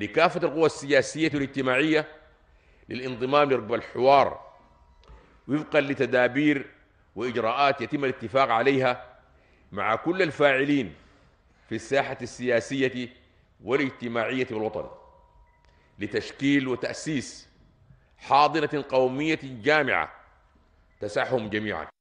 لكافة القوى السياسية والاجتماعية للانضمام لركب الحوار وفقا لتدابير وإجراءات يتم الاتفاق عليها مع كل الفاعلين في الساحة السياسية والاجتماعية والوطن لتشكيل وتأسيس حاضنة قومية جامعة تسعهم جميعاً